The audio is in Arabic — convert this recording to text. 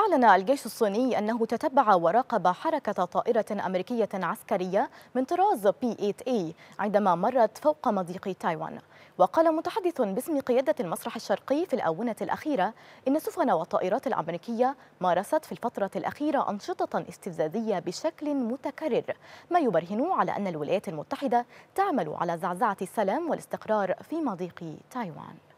أعلن الجيش الصيني أنه تتبع وراقب حركة طائرة أمريكية عسكرية من طراز P-8A عندما مرت فوق مضيق تايوان وقال متحدث باسم قيادة المسرح الشرقي في الآونة الأخيرة إن سفن والطائرات الأمريكية مارست في الفترة الأخيرة أنشطة استفزازية بشكل متكرر ما يبرهن على أن الولايات المتحدة تعمل على زعزعة السلام والاستقرار في مضيق تايوان